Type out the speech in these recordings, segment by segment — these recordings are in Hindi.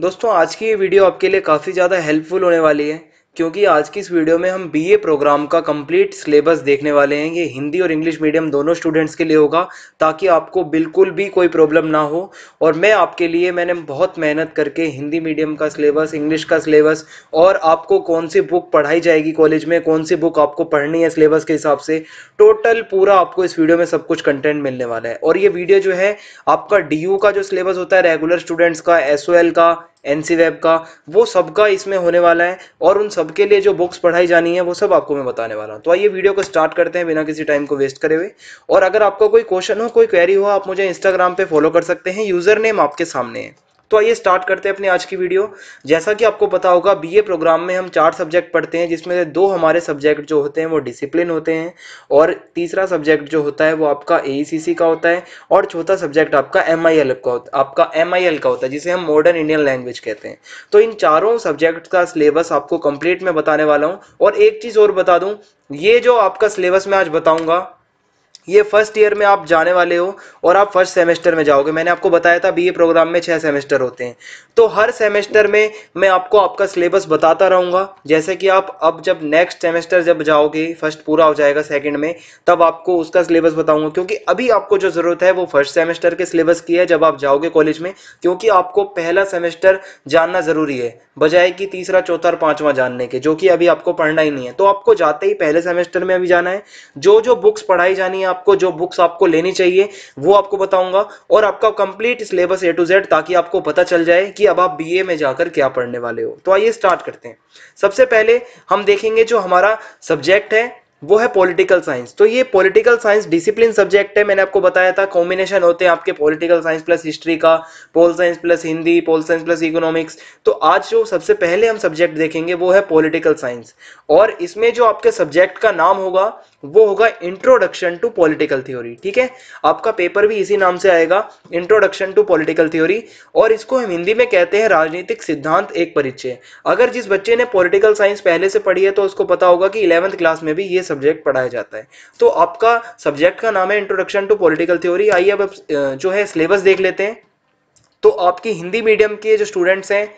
दोस्तों आज की ये वीडियो आपके लिए काफ़ी ज़्यादा हेल्पफुल होने वाली है क्योंकि आज की इस वीडियो में हम बीए प्रोग्राम का कंप्लीट सिलेबस देखने वाले हैं ये हिंदी और इंग्लिश मीडियम दोनों स्टूडेंट्स के लिए होगा ताकि आपको बिल्कुल भी कोई प्रॉब्लम ना हो और मैं आपके लिए मैंने बहुत मेहनत करके हिंदी मीडियम का सिलेबस इंग्लिश का सिलेबस और आपको कौन सी बुक पढ़ाई जाएगी कॉलेज में कौन सी बुक आपको पढ़नी है सिलेबस के हिसाब से टोटल पूरा आपको इस वीडियो में सब कुछ कंटेंट मिलने वाला है और ये वीडियो जो है आपका डी का जो सिलेबस होता है रेगुलर स्टूडेंट्स का एस का एन सी वेब का वो सबका इसमें होने वाला है और उन सबके लिए जो बुक्स पढ़ाई जानी है वो सब आपको मैं बताने वाला हूँ तो आइए वीडियो को स्टार्ट करते हैं बिना किसी टाइम को वेस्ट करे हुए और अगर आपका कोई क्वेश्चन हो कोई क्वेरी हो आप मुझे इंस्टाग्राम पे फॉलो कर सकते हैं यूज़र नेम आपके सामने है तो आइए स्टार्ट करते हैं अपने आज की वीडियो जैसा कि आपको पता होगा बीए प्रोग्राम में हम चार सब्जेक्ट पढ़ते हैं जिसमें से दो हमारे सब्जेक्ट जो होते हैं वो डिसिप्लिन होते हैं और तीसरा सब्जेक्ट जो होता है वो आपका ए e का होता है और चौथा सब्जेक्ट आपका एम का होता आपका एम का होता है जिसे हम मॉडर्न इंडियन लैंग्वेज कहते हैं तो इन चारों सब्जेक्ट का सिलेबस आपको कंप्लीट में बताने वाला हूँ और एक चीज़ और बता दूँ ये जो आपका सिलेबस मैं आज बताऊँगा ये फर्स्ट ईयर में आप जाने वाले हो और आप फर्स्ट सेमेस्टर में जाओगे मैंने आपको बताया था बीए प्रोग्राम में छः सेमेस्टर होते हैं तो हर सेमेस्टर में मैं आपको आपका सिलेबस बताता रहूँगा जैसे कि आप अब जब नेक्स्ट सेमेस्टर जब जाओगे फर्स्ट पूरा हो जाएगा सेकंड में तब आपको उसका सिलेबस बताऊँगा क्योंकि अभी आपको जो ज़रूरत है वो फर्स्ट सेमेस्टर के सिलेबस की है जब आप जाओगे कॉलेज में क्योंकि आपको पहला सेमेस्टर जानना ज़रूरी है बजाय कि तीसरा चौथा और पाँचवा जानने के जो कि अभी आपको पढ़ना ही नहीं है तो आपको जाते ही पहले सेमेस्टर में अभी जाना है जो जो बुक्स पढ़ाई जानी है आपको जो बुक्स आपको लेनी चाहिए वो आपको बताऊंगा और आपका complete syllabus A to Z ताकि आपको पता चल जाए कि अब आप बीए में जाकर क्या पढ़ने वाले हो तो आइए स्टार्ट करते हैं सबसे पहले हम देखेंगे जो हमारा सब्जेक्ट है वो है पॉलिटिकल साइंस तो ये पॉलिटिकल साइंस डिसिप्लिन सब्जेक्ट है मैंने आपको बताया था कॉम्बिनेशन होते हैं आपके पॉलिटिकल साइंस प्लस हिस्ट्री का pol science plus Hindi pol science plus economics तो आज जो सबसे पहले हम सब्जेक्ट देखेंगे वो है पॉलिटिकल साइंस और इसमें जो आपके सब्जेक्ट का नाम होगा वो होगा इंट्रोडक्शन टू पॉलिटिकल थ्योरी ठीक है आपका पेपर भी इसी नाम से आएगा इंट्रोडक्शन टू पॉलिटिकल थ्योरी और इसको हम हिंदी में कहते हैं राजनीतिक सिद्धांत एक परिचय अगर जिस बच्चे ने पॉलिटिकल साइंस पहले से पढ़ी है तो उसको पता होगा कि इलेवंथ क्लास में भी ये सब्जेक्ट पढ़ाया जाता है तो आपका सब्जेक्ट का नाम है इंट्रोडक्शन टू पॉलिटिकल थ्योरी आइए अब जो है सिलेबस देख लेते हैं तो आपकी हिंदी मीडियम के जो स्टूडेंट्स हैं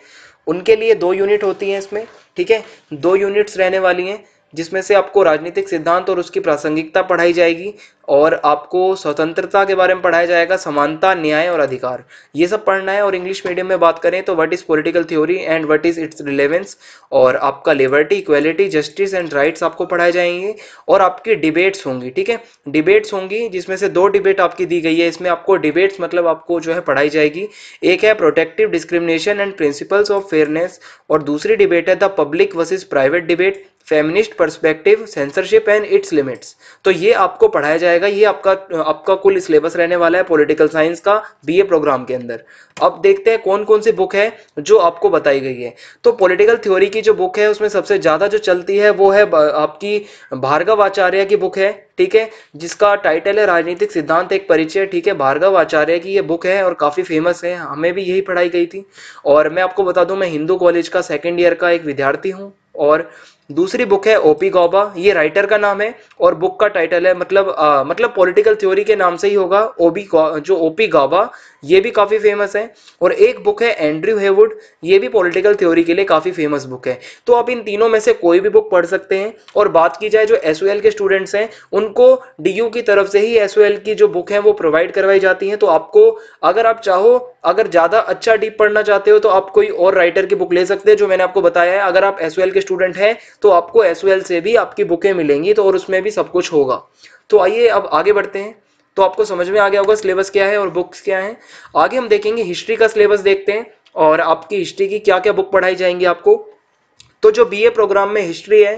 उनके लिए दो यूनिट होती हैं इसमें ठीक है दो यूनिट्स रहने वाली हैं जिसमें से आपको राजनीतिक सिद्धांत और उसकी प्रासंगिकता पढ़ाई जाएगी और आपको स्वतंत्रता के बारे में पढ़ाया जाएगा समानता न्याय और अधिकार ये सब पढ़ना है और इंग्लिश मीडियम में बात करें तो what is political theory and what is its relevance और आपका liberty equality justice and rights आपको पढ़ाए जाएंगे और आपकी डिबेट्स होंगी ठीक है डिबेट्स होंगी जिसमें से दो डिबेट आपकी दी गई है इसमें आपको डिबेट्स मतलब आपको जो है पढ़ाई जाएगी एक है protective discrimination and principles of fairness और दूसरी डिबेट है the public versus private debate feminist perspective censorship and its limits तो ये आपको पढ़ाया जाएगा जाएगा ये आपका आपका कुल सिलेबस रहने वाला है पॉलिटिकल साइंस का बीए प्रोग्राम के अंदर अब देखते हैं कौन कौन सी बुक है जो आपको बताई गई है तो पॉलिटिकल थ्योरी की जो बुक है उसमें सबसे ज्यादा जो चलती है वो है आपकी भार्गव आचार्य की बुक है ठीक है जिसका टाइटल है राजनीतिक सिद्धांत एक परिचय ठीक है भार्गव आचार्य की ये बुक है और काफी फेमस है हमें भी यही पढ़ाई गई थी और मैं आपको बता दूं मैं हिंदू कॉलेज का सेकेंड ईयर का एक विद्यार्थी हूँ और दूसरी बुक है ओपी गौबा ये राइटर का नाम है और बुक का टाइटल है मतलब आ, मतलब पॉलिटिकल थ्योरी के नाम से ही होगा ओबी जो ओपी गौबा ये भी काफ़ी फेमस है और एक बुक है एंड्रयू हेवुड ये भी पॉलिटिकल थ्योरी के लिए काफ़ी फेमस बुक है तो आप इन तीनों में से कोई भी बुक पढ़ सकते हैं और बात की जाए जो एस के स्टूडेंट्स हैं उनको डी की तरफ से ही एस की जो बुक है वो प्रोवाइड करवाई जाती है तो आपको अगर आप चाहो अगर ज़्यादा अच्छा डीप पढ़ना चाहते हो तो आप कोई और राइटर की बुक ले सकते हैं जो मैंने आपको बताया है अगर आप एस के स्टूडेंट हैं तो आपको एस से भी आपकी बुकें मिलेंगी तो और उसमें भी सब कुछ होगा तो आइए अब आगे बढ़ते हैं तो आपको समझ में आ गया होगा सिलेबस क्या है और बुक्स क्या है आगे हम देखेंगे हिस्ट्री का सिलेबस देखते हैं और आपकी हिस्ट्री की क्या क्या बुक पढ़ाई जाएंगी आपको तो जो बीए प्रोग्राम में हिस्ट्री है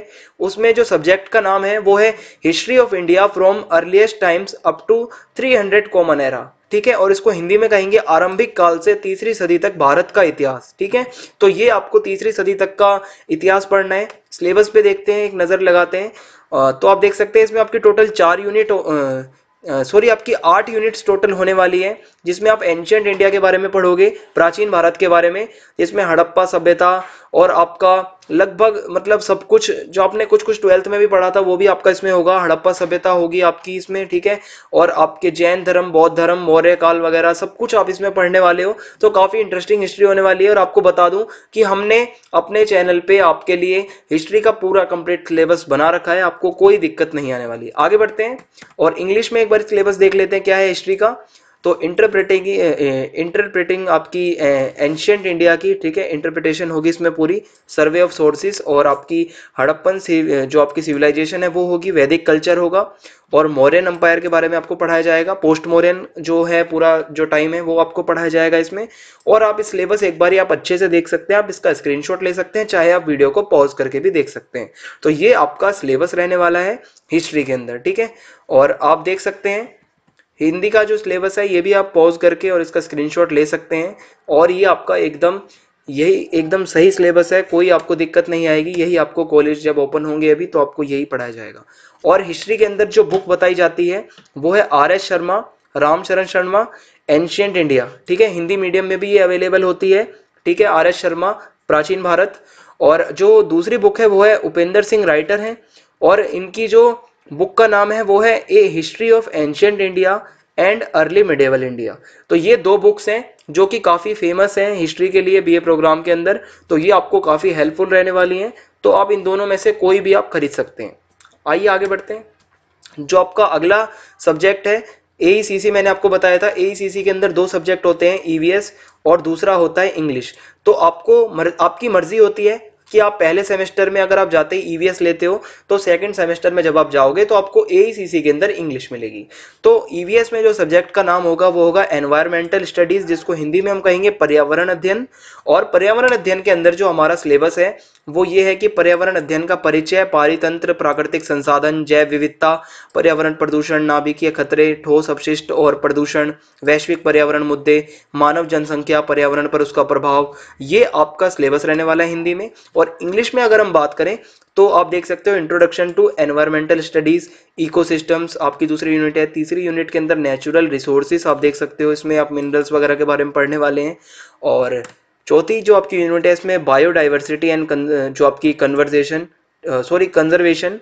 उसमें जो सब्जेक्ट का नाम है वो है history of India from earliest times up to 300 common era ठीक है और इसको हिंदी में कहेंगे आरंभिक काल से तीसरी सदी तक भारत का इतिहास ठीक है तो ये आपको तीसरी सदी तक का इतिहास पढ़ना है सिलेबस पे देखते हैं एक नज़र लगाते हैं तो आप देख सकते हैं इसमें आपकी टोटल चार यूनिट सॉरी आपकी आठ यूनिट्स टोटल होने वाली है जिसमें आप एंशियंट इंडिया के बारे में पढ़ोगे प्राचीन भारत के बारे में जिसमें हड़प्पा सभ्यता और आपका लगभग मतलब सब कुछ जो आपने कुछ कुछ ट्वेल्थ में भी पढ़ा था वो भी आपका इसमें होगा हड़प्पा सभ्यता होगी आपकी इसमें ठीक है और आपके जैन धर्म बौद्ध धर्म मौर्य काल वगैरह सब कुछ आप इसमें पढ़ने वाले हो तो काफ़ी इंटरेस्टिंग हिस्ट्री होने वाली है और आपको बता दूं कि हमने अपने चैनल पे आपके लिए हिस्ट्री का पूरा कंप्लीट सिलेबस बना रखा है आपको कोई दिक्कत नहीं आने वाली आगे बढ़ते हैं और इंग्लिश में एक बार सिलेबस देख लेते हैं क्या है हिस्ट्री का तो इंटरप्रेटिंग इंटरप्रेटिंग आपकी एंशियंट इंडिया की ठीक है इंटरप्रिटेशन होगी इसमें पूरी सर्वे ऑफ सोर्सेज और आपकी हड़प्पन जो आपकी सिविलाइजेशन है वो होगी वैदिक कल्चर होगा और मौर्यन अंपायर के बारे में आपको पढ़ाया जाएगा पोस्ट मौर्यन जो है पूरा जो टाइम है वो आपको पढ़ाया जाएगा इसमें और आप इस सिलेबस एक बार आप अच्छे से देख सकते हैं आप इसका स्क्रीन ले सकते हैं चाहे आप वीडियो को पॉज करके भी देख सकते हैं तो ये आपका सिलेबस रहने वाला है हिस्ट्री के अंदर ठीक है और आप देख सकते हैं हिंदी का जो सिलेबस है ये भी आप पॉज करके और इसका स्क्रीनशॉट ले सकते हैं और ये आपका एकदम यही एकदम सही सिलेबस है कोई आपको दिक्कत नहीं आएगी यही आपको कॉलेज जब ओपन होंगे अभी तो आपको यही पढ़ाया जाएगा और हिस्ट्री के अंदर जो बुक बताई जाती है वो है R S Sharma Ramcharan Sharma ancient India ठीक है हिंदी मीडियम में भी ये अवेलेबल होती है ठीक है आर एस शर्मा प्राचीन भारत और जो दूसरी बुक है वो है उपेंद्र सिंह राइटर हैं और इनकी जो बुक का नाम है वो है A history of ancient India and early medieval India तो ये दो बुक्स हैं जो कि काफ़ी फेमस हैं हिस्ट्री के लिए बीए प्रोग्राम के अंदर तो ये आपको काफ़ी हेल्पफुल रहने वाली हैं तो आप इन दोनों में से कोई भी आप खरीद सकते हैं आइए आगे बढ़ते हैं जो आपका अगला सब्जेक्ट है ए e मैंने आपको बताया था ए e के अंदर दो सब्जेक्ट होते हैं ई e और दूसरा होता है इंग्लिश तो आपको मर, आपकी मर्जी होती है कि आप पहले सेमेस्टर में अगर आप जाते ही ईवीएस e लेते हो तो सेकंड सेमेस्टर में जब आप जाओगे तो आपको ए e के अंदर इंग्लिश मिलेगी तो ईवीएस e में जो सब्जेक्ट का नाम होगा वो होगा एनवायरमेंटल स्टडीज जिसको हिंदी में हम कहेंगे पर्यावरण अध्ययन और पर्यावरण अध्ययन के अंदर जो हमारा सिलेबस है वो ये है कि पर्यावरण अध्ययन का परिचय पारितंत्र प्राकृतिक संसाधन जैव विविधता पर्यावरण प्रदूषण नाभिकीय खतरे ठोस अपशिष्ट और प्रदूषण वैश्विक पर्यावरण मुद्दे मानव जनसंख्या पर्यावरण पर उसका प्रभाव ये आपका सिलेबस रहने वाला है हिंदी में और इंग्लिश में अगर हम बात करें तो आप देख सकते हो introduction to environmental studies ecosystems आपकी दूसरी यूनिट है तीसरी यूनिट के अंदर नेचुरल रिसोर्सेज आप देख सकते हो इसमें आप मिनरल्स वगैरह के बारे में पढ़ने वाले हैं और चौथी जो आपकी यूनिट है इसमें बायोडाइवर्सिटी एंड जो आपकी कन्वर्जेशन सॉरी कंजर्वेशन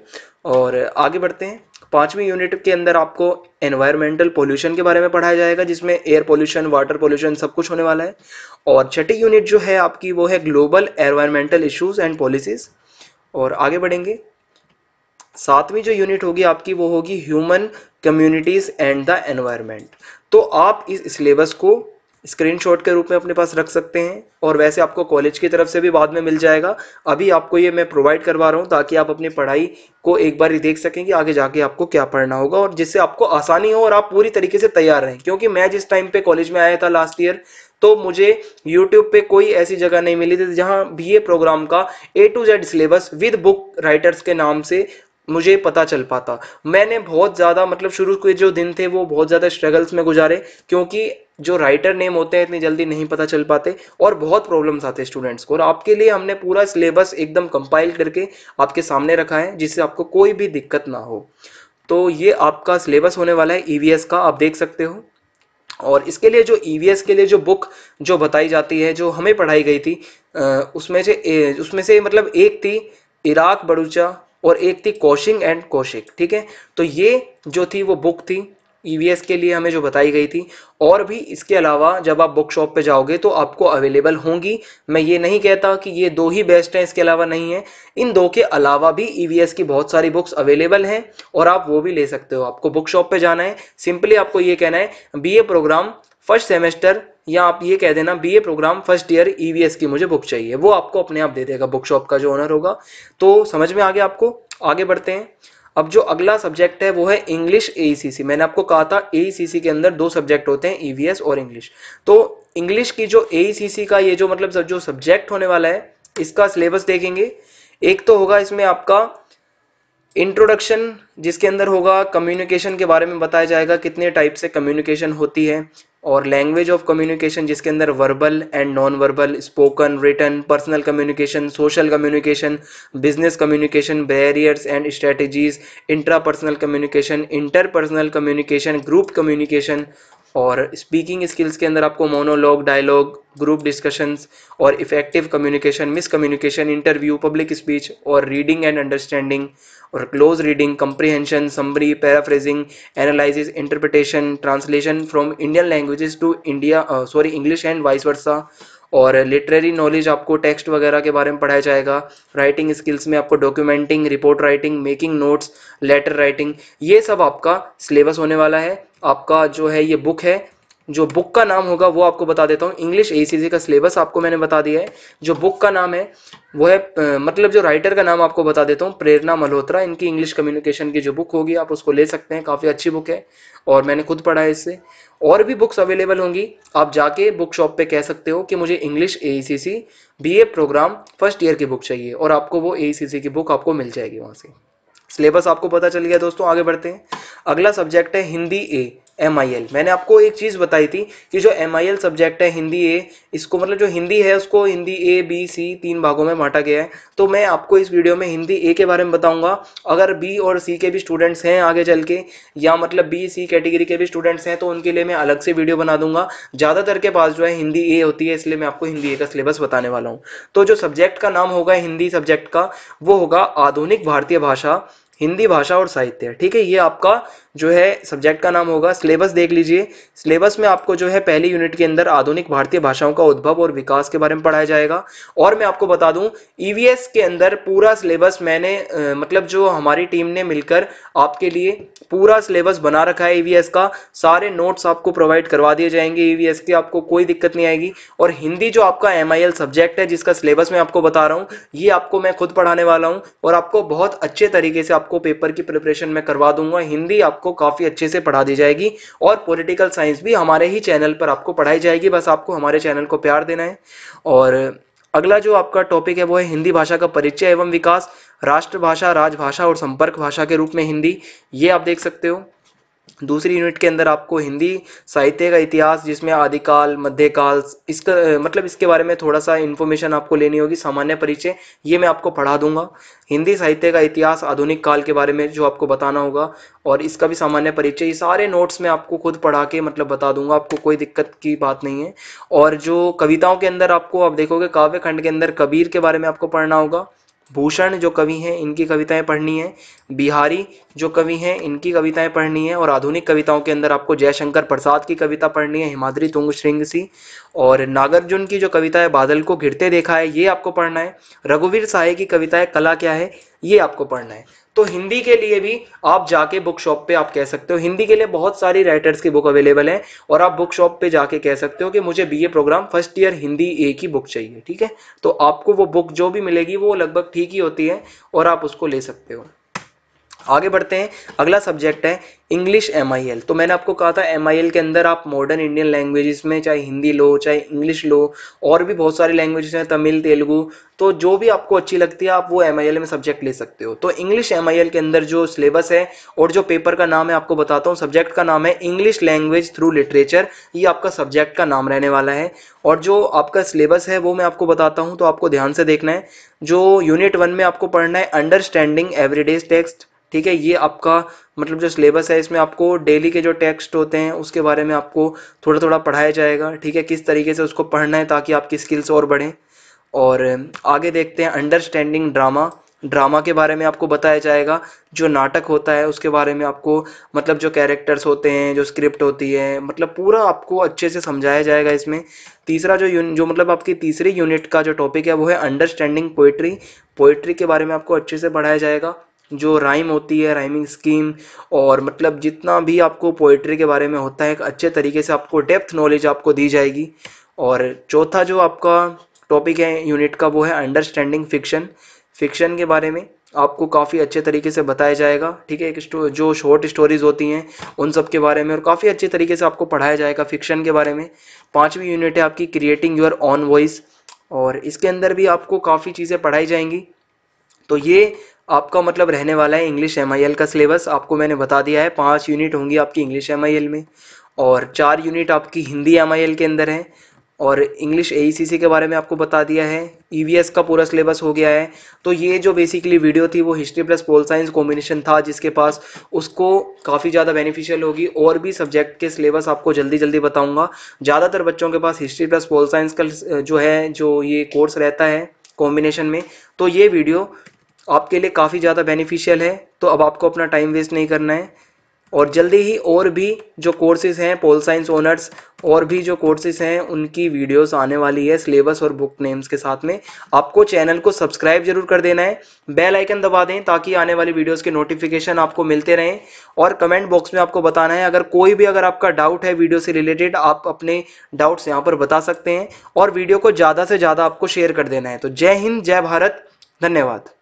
और आगे बढ़ते हैं पांचवी यूनिट के अंदर आपको एनवायरमेंटल पोल्यूशन के बारे में पढ़ाया जाएगा जिसमें एयर पोल्यूशन वाटर पोल्यूशन सब कुछ होने वाला है और छठी यूनिट जो है आपकी वो है global environmental issues and policies और आगे बढ़ेंगे सातवीं जो यूनिट होगी आपकी वो होगी human communities and the environment तो आप इस सिलेबस को स्क्रीनशॉट के रूप में अपने पास रख सकते हैं और वैसे आपको कॉलेज की तरफ से भी बाद में मिल जाएगा अभी आपको ये मैं प्रोवाइड करवा रहा हूँ ताकि आप अपनी पढ़ाई को एक बार ही देख सकें कि आगे जाके आपको क्या पढ़ना होगा और जिससे आपको आसानी हो और आप पूरी तरीके से तैयार रहें क्योंकि मैं जिस टाइम पे कॉलेज में आया था लास्ट ईयर तो मुझे YouTube पे कोई ऐसी जगह नहीं मिली थी जहां ए प्रोग्राम का A to Z syllabus with book writers के नाम से मुझे पता चल पाता मैंने बहुत ज़्यादा मतलब शुरू के जो दिन थे वो बहुत ज़्यादा स्ट्रगल्स में गुजारे क्योंकि जो राइटर नेम होते हैं इतनी जल्दी नहीं पता चल पाते और बहुत प्रॉब्लम्स आते हैं स्टूडेंट्स को और आपके लिए हमने पूरा सिलेबस एकदम कंपाइल करके आपके सामने रखा है जिससे आपको कोई भी दिक्कत ना हो तो ये आपका सिलेबस होने वाला है ई e का आप देख सकते हो और इसके लिए जो ई e के लिए जो बुक जो बताई जाती है जो हमें पढ़ाई गई थी उसमें से उसमें से मतलब एक थी इराक बड़ूचा और एक थी कोशिंग एंड कोशिक ठीक है तो ये जो थी वो बुक थी ईवीएस e के लिए हमें जो बताई गई थी और भी इसके अलावा जब आप बुक शॉप पे जाओगे तो आपको अवेलेबल होंगी मैं ये नहीं कहता कि ये दो ही बेस्ट हैं इसके अलावा नहीं है इन दो के अलावा भी ईवीएस e की बहुत सारी बुक्स अवेलेबल हैं और आप वो भी ले सकते हो आपको बुक शॉप पर जाना है सिंपली आपको ये कहना है बी प्रोग्राम फर्स्ट सेमेस्टर या आप ये कह देना BA program first year EVS की मुझे बुक चाहिए वो आपको अपने आप दे देगा बुक शॉप का जो ओनर होगा तो समझ में आ गया आपको आगे बढ़ते हैं अब जो अगला सब्जेक्ट है वो है इंग्लिश एईसीसी e मैंने आपको कहा था एईसीसी e के अंदर दो सब्जेक्ट होते हैं ईवीएस e और इंग्लिश तो इंग्लिश की जो एईसीसी का ये जो मतलब जो सब्जेक्ट होने वाला है इसका सिलेबस देखेंगे एक तो होगा इसमें आपका इंट्रोडक्शन जिसके अंदर होगा कम्युनिकेशन के बारे में बताया जाएगा कितने टाइप से कम्युनिकेशन होती है और लैंग्वेज ऑफ कम्युनिकेशन जिसके अंदर verbal and non verbal spoken written personal communication social communication business communication barriers and strategies intrapersonal communication interpersonal communication group communication और स्पीकिंग स्किल्स के अंदर आपको मोनोलॉग डायलॉग ग्रुप डिस्कशंस और effective communication miscommunication interview public speech और रीडिंग एंड अंडरस्टैंडिंग और close reading comprehension summary paraphrasing analysis interpretation translation from Indian languages to India sorry English and vice versa और लिटरेरी नॉलेज आपको टेक्स्ट वगैरह के बारे में पढ़ाया जाएगा राइटिंग स्किल्स में आपको documenting report writing making notes letter writing ये सब आपका सिलेबस होने वाला है आपका जो है ये बुक है जो बुक का नाम होगा वो आपको बता देता हूँ इंग्लिश ए का सिलेबस आपको मैंने बता दिया है जो बुक का नाम है वो है मतलब जो राइटर का नाम आपको बता देता हूँ प्रेरणा मल्होत्रा इनकी इंग्लिश कम्युनिकेशन की जो बुक होगी आप उसको ले सकते हैं काफ़ी अच्छी बुक है और मैंने खुद पढ़ा है इससे और भी बुक्स अवेलेबल होंगी आप जाके बुक शॉप पे कह सकते हो कि मुझे English A A program first year की बुक चाहिए और आपको वो ए की बुक आपको मिल जाएगी वहाँ से सिलेबस आपको पता चल गया दोस्तों आगे बढ़ते हैं अगला सब्जेक्ट है हिंदी ए एम मैंने आपको एक चीज़ बताई थी कि जो एम सब्जेक्ट है हिंदी ए इसको मतलब जो हिंदी है उसको हिंदी ए बी सी तीन भागों में बांटा गया है तो मैं आपको इस वीडियो में हिंदी ए के बारे में बताऊंगा अगर बी और सी के भी स्टूडेंट्स हैं आगे चल के या मतलब बी सी कैटेगरी के भी स्टूडेंट्स हैं तो उनके लिए मैं अलग से वीडियो बना दूंगा ज़्यादातर के पास जो है हिंदी ए होती है इसलिए मैं आपको हिंदी ए का सिलेबस बताने वाला हूँ तो जो सब्जेक्ट का नाम होगा हिंदी सब्जेक्ट का वो होगा आधुनिक भारतीय भाषा हिंदी भाषा और साहित्य ठीक है ये आपका जो है सब्जेक्ट का नाम होगा सिलेबस देख लीजिए सिलेबस में आपको जो है पहली यूनिट के अंदर आधुनिक भारतीय भाषाओं का उद्भव और विकास के बारे में पढ़ाया जाएगा और मैं आपको बता दूं ईवीएस e के अंदर पूरा सिलेबस मैंने आ, मतलब जो हमारी टीम ने मिलकर आपके लिए पूरा सिलेबस बना रखा है ईवीएस e का सारे नोट्स आपको प्रोवाइड करवा दिए जाएंगे ईवीएस e के आपको कोई दिक्कत नहीं आएगी और हिंदी जो आपका एम सब्जेक्ट है जिसका सिलेबस मैं आपको बता रहा हूँ ये आपको मैं खुद पढ़ाने वाला हूँ और आपको बहुत अच्छे तरीके से आपको पेपर की प्रिपरेशन में करवा दूंगा हिंदी आपको आपको काफ़ी अच्छे से पढ़ा दी जाएगी और पॉलिटिकल साइंस भी हमारे ही चैनल पर आपको पढ़ाई जाएगी बस आपको हमारे चैनल को प्यार देना है और अगला जो आपका टॉपिक है वो है हिंदी भाषा का परिचय एवं विकास राष्ट्रभाषा राजभाषा और संपर्क भाषा के रूप में हिंदी ये आप देख सकते हो दूसरी यूनिट के अंदर आपको हिंदी साहित्य का इतिहास जिसमें आदिकाल मध्यकाल इसका मतलब इसके बारे में थोड़ा सा इन्फॉर्मेशन आपको लेनी होगी सामान्य परिचय ये मैं आपको पढ़ा दूंगा हिंदी साहित्य का इतिहास आधुनिक काल के बारे में जो आपको बताना होगा और इसका भी सामान्य परिचय ये सारे नोट्स मैं आपको खुद पढ़ा के मतलब बता दूंगा आपको कोई दिक्कत की बात नहीं है और जो कविताओं के अंदर आपको आप देखोगे काव्य खंड के अंदर कबीर के बारे में आपको पढ़ना होगा भूषण जो कवि हैं इनकी कविताएं पढ़नी है बिहारी जो कवि हैं इनकी कविताएं पढ़नी है और आधुनिक कविताओं के अंदर आपको जयशंकर प्रसाद की कविता पढ़नी है हिमाद्री तुंग श्रृंग सी और नागार्जुन की जो कविता है बादल को घिरते देखा है ये आपको पढ़ना है रघुवीर साहे की कविता है कला क्या है ये आपको पढ़ना है तो हिंदी के लिए भी आप जाके बुक शॉप पे आप कह सकते हो हिंदी के लिए बहुत सारी राइटर्स की बुक अवेलेबल है और आप बुक शॉप पे जाके कह सकते हो कि मुझे BA program first year Hindi A की बुक चाहिए ठीक है तो आपको वो बुक जो भी मिलेगी वो लगभग ठीक ही होती है और आप उसको ले सकते हो आगे बढ़ते हैं अगला सब्जेक्ट है इंग्लिश एम तो मैंने आपको कहा था एम के अंदर आप मॉडर्न इंडियन लैंग्वेजेस में चाहे हिंदी लो चाहे इंग्लिश लो और भी बहुत सारी लैंग्वेजेस हैं तमिल तेलुगु तो जो भी आपको अच्छी लगती है आप वो एम में सब्जेक्ट ले सकते हो तो इंग्लिश एम के अंदर जो सिलेबस है और जो पेपर का नाम है आपको बताता हूँ सब्जेक्ट का नाम है इंग्लिश लैंग्वेज थ्रू लिटरेचर ये आपका सब्जेक्ट का नाम रहने वाला है और जो आपका सिलेबस है वो मैं आपको बताता हूँ तो आपको ध्यान से देखना है जो यूनिट वन में आपको पढ़ना है अंडरस्टैंडिंग एवरीडेज टेक्स्ट ठीक है ये आपका मतलब जो सिलेबस है इसमें आपको डेली के जो टेक्स्ट होते हैं उसके बारे में आपको थोड़ा थोड़ा पढ़ाया जाएगा ठीक है किस तरीके से उसको पढ़ना है ताकि आपकी स्किल्स और बढ़ें और आगे देखते हैं अंडरस्टैंडिंग ड्रामा ड्रामा के बारे में आपको बताया जाएगा जो नाटक होता है उसके बारे में आपको मतलब जो कैरेक्टर्स होते हैं जो स्क्रिप्ट होती है मतलब पूरा आपको अच्छे से समझाया जाएगा इसमें तीसरा जो जो मतलब आपकी तीसरी यूनिट का जो टॉपिक है वो है अंडरस्टैंडिंग पोइट्री पोइट्री के बारे में आपको अच्छे से पढ़ाया जाएगा जो राइम होती है राइमिंग स्कीम और मतलब जितना भी आपको पोइट्री के बारे में होता है एक अच्छे तरीके से आपको डेप्थ नॉलेज आपको दी जाएगी और चौथा जो आपका टॉपिक है यूनिट का वो है अंडरस्टैंडिंग फिक्शन फिक्शन के बारे में आपको काफ़ी अच्छे तरीके से बताया जाएगा ठीक है एक जो शॉर्ट स्टोरीज होती हैं उन सब के बारे में और काफ़ी अच्छे तरीके से आपको पढ़ाया जाएगा फिक्शन के बारे में पाँचवीं यूनिट है आपकी क्रिएटिंग योर ऑन वॉइस और इसके अंदर भी आपको काफ़ी चीज़ें पढ़ाई जाएंगी तो ये आपका मतलब रहने वाला है इंग्लिश एम का सिलेबस आपको मैंने बता दिया है पाँच यूनिट होंगी आपकी इंग्लिश एम में और चार यूनिट आपकी हिंदी एम के अंदर हैं और इंग्लिश ए e के बारे में आपको बता दिया है ई e का पूरा सिलेबस हो गया है तो ये जो बेसिकली वीडियो थी वो history plus pol science combination था जिसके पास उसको काफ़ी ज़्यादा बेनिफिशियल होगी और भी सब्जेक्ट के सिलेबस आपको जल्दी जल्दी बताऊंगा ज़्यादातर बच्चों के पास हिस्ट्री प्लस पोल साइंस का जो है जो ये कोर्स रहता है कॉम्बिनेशन में तो ये वीडियो आपके लिए काफ़ी ज़्यादा बेनिफिशियल है तो अब आपको अपना टाइम वेस्ट नहीं करना है और जल्दी ही और भी जो कोर्सेज़ हैं पोल साइंस ऑनर्स और भी जो कोर्सेज़ हैं उनकी वीडियोस आने वाली है सिलेबस और बुक नेम्स के साथ में आपको चैनल को सब्सक्राइब जरूर कर देना है बेल आइकन दबा दें ताकि आने वाली वीडियोस के नोटिफिकेशन आपको मिलते रहें और कमेंट बॉक्स में आपको बताना है अगर कोई भी अगर आपका डाउट है वीडियो से रिलेटेड आप अपने डाउट्स यहाँ पर बता सकते हैं और वीडियो को ज़्यादा से ज़्यादा आपको शेयर कर देना है तो जय हिंद जय भारत धन्यवाद